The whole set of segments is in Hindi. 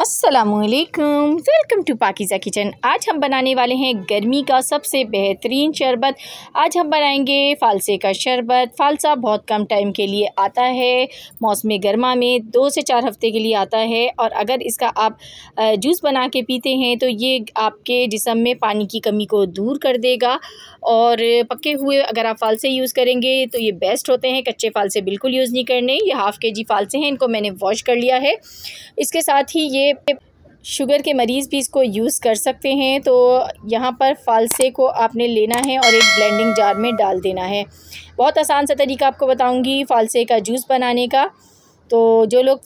असलकम वेलकम टू पाकिज़ा किचन आज हम बनाने वाले हैं गर्मी का सबसे बेहतरीन शरबत आज हम बनाएंगे फालसे का शरबत फालसा बहुत कम टाइम के लिए आता है मौसम गर्मा में दो से चार हफ्ते के लिए आता है और अगर इसका आप जूस बना के पीते हैं तो ये आपके जिसम में पानी की कमी को दूर कर देगा और पके हुए अगर आप फालसे यूज़ करेंगे तो ये बेस्ट होते हैं कच्चे फालसे बिल्कुल यूज़ नहीं करने ये हाफ़ के जी फालसे हैं इनको मैंने वॉश कर लिया है इसके साथ ही ये शुगर के मरीज़ भी इसको यूज़ कर सकते हैं तो यहाँ पर फालसे को आपने लेना है और एक ब्लेंडिंग जार में डाल देना है बहुत आसान सा तरीका आपको बताऊँगी फालसे का जूस बनाने का तो जो लोग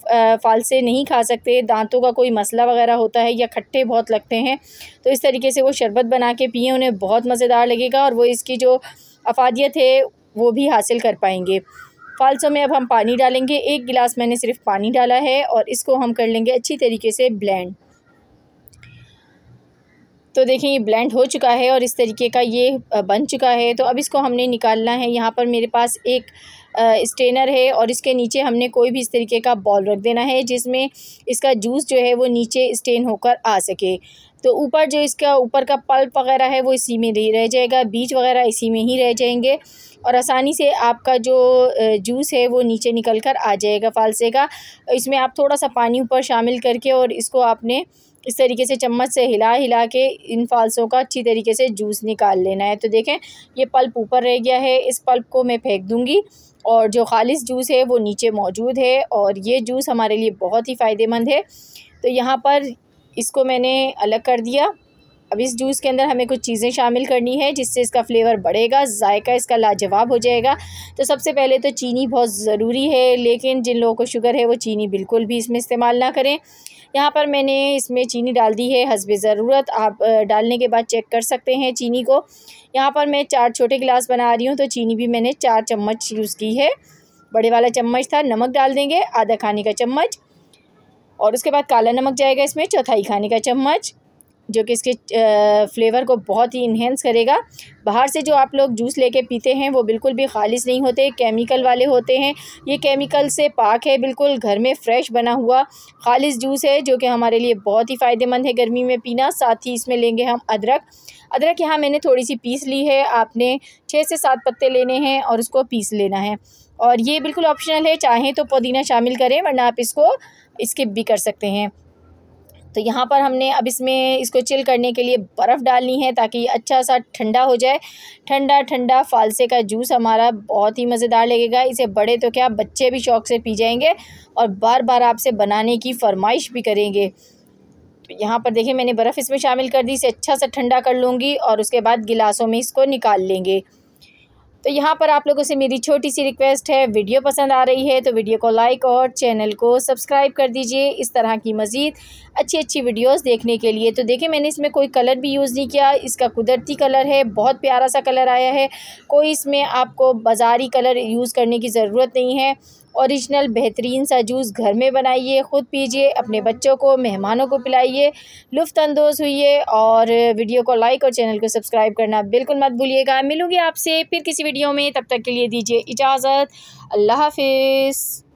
फालसे नहीं खा सकते दांतों का कोई मसला वगैरह होता है या खट्टे बहुत लगते हैं तो इस तरीके से वो शरबत बना के पिए उन्हें बहुत मज़ेदार लगेगा और वो इसकी जो अफादियत है वो भी हासिल कर पाएंगे फालसों में अब हम पानी डालेंगे एक गिलास मैंने सिर्फ पानी डाला है और इसको हम कर लेंगे अच्छी तरीके से ब्लेंड तो देखें ये ब्लेंड हो चुका है और इस तरीके का ये बन चुका है तो अब इसको हमने निकालना है यहाँ पर मेरे पास एक स्टेनर है और इसके नीचे हमने कोई भी इस तरीके का बॉल रख देना है जिसमें इसका जूस जो है वो नीचे स्टेन होकर आ सके तो ऊपर जो इसका ऊपर का पल्प वगैरह है वो इसी में रह जाएगा बीज वगैरह इसी में ही रह जाएंगे और आसानी से आपका जो जूस है वो नीचे निकल कर आ जाएगा फालसे का इसमें आप थोड़ा सा पानी ऊपर शामिल करके और इसको आपने इस तरीके से चम्मच से हिला हिला के इन फालसों का अच्छी तरीके से जूस निकाल लेना है तो देखें ये पल्प ऊपर रह गया है इस पल्प को मैं फेंक दूँगी और जो खालिश जूस है वो नीचे मौजूद है और ये जूस हमारे लिए बहुत ही फ़ायदेमंद है तो यहाँ पर इसको मैंने अलग कर दिया अब इस जूस के अंदर हमें कुछ चीज़ें शामिल करनी है जिससे इसका फ्लेवर बढ़ेगा जायका इसका लाजवाब हो जाएगा तो सबसे पहले तो चीनी बहुत ज़रूरी है लेकिन जिन लोगों को शुगर है वो चीनी बिल्कुल भी इसमें इस्तेमाल ना करें यहाँ पर मैंने इसमें चीनी डाल दी है हसब ज़रूरत आप डालने के बाद चेक कर सकते हैं चीनी को यहाँ पर मैं चार छोटे गिलास बना रही हूँ तो चीनी भी मैंने चार चम्मच यूज़ की है बड़े वाला चम्मच था नमक डाल देंगे आधा खाने का चम्मच और उसके बाद काला नमक जाएगा इसमें चौथाई खाने का चम्मच जो कि इसके फ्लेवर को बहुत ही इन्हेंस करेगा बाहर से जो आप लोग जूस लेके पीते हैं वो बिल्कुल भी खालिश नहीं होते केमिकल वाले होते हैं ये केमिकल से पाक है बिल्कुल घर में फ्रेश बना हुआ खालिश जूस है जो कि हमारे लिए बहुत ही फ़ायदेमंद है गर्मी में पीना साथ ही इसमें लेंगे हम अदरक अदरक यहाँ मैंने थोड़ी सी पीस ली है आपने छः से सात पत्ते लेने हैं और उसको पीस लेना है और ये बिल्कुल ऑप्शनल है चाहें तो पुदीना शामिल करें वरना आप इसको स्किप भी कर सकते हैं तो यहाँ पर हमने अब इसमें इसको चिल करने के लिए बर्फ़ डालनी है ताकि अच्छा सा ठंडा हो जाए ठंडा ठंडा फालसे का जूस हमारा बहुत ही मज़ेदार लगेगा इसे बड़े तो क्या बच्चे भी शौक से पी जाएंगे और बार बार आपसे बनाने की फरमाइश भी करेंगे तो यहाँ पर देखिए मैंने बर्फ़ इसमें शामिल कर दी इसे अच्छा सा ठंडा कर लूँगी और उसके बाद गिलासों में इसको निकाल लेंगे तो यहाँ पर आप लोगों से मेरी छोटी सी रिक्वेस्ट है वीडियो पसंद आ रही है तो वीडियो को लाइक और चैनल को सब्सक्राइब कर दीजिए इस तरह की मज़ीद अच्छी अच्छी वीडियोस देखने के लिए तो देखिए मैंने इसमें कोई कलर भी यूज़ नहीं किया इसका कुदरती कलर है बहुत प्यारा सा कलर आया है कोई इसमें आपको बाज़ारी कलर यूज़ करने की ज़रूरत नहीं है ओरिजिनल बेहतरीन सा जूस घर में बनाइए ख़ुद पीजिए अपने बच्चों को मेहमानों को पिलाइए लुफ्त हुईए हुई और वीडियो को लाइक और चैनल को सब्सक्राइब करना बिल्कुल मत भूलिएगा मिलूंगी आपसे फिर किसी वीडियो में तब तक के लिए दीजिए इजाज़त अल्लाह हाफिज़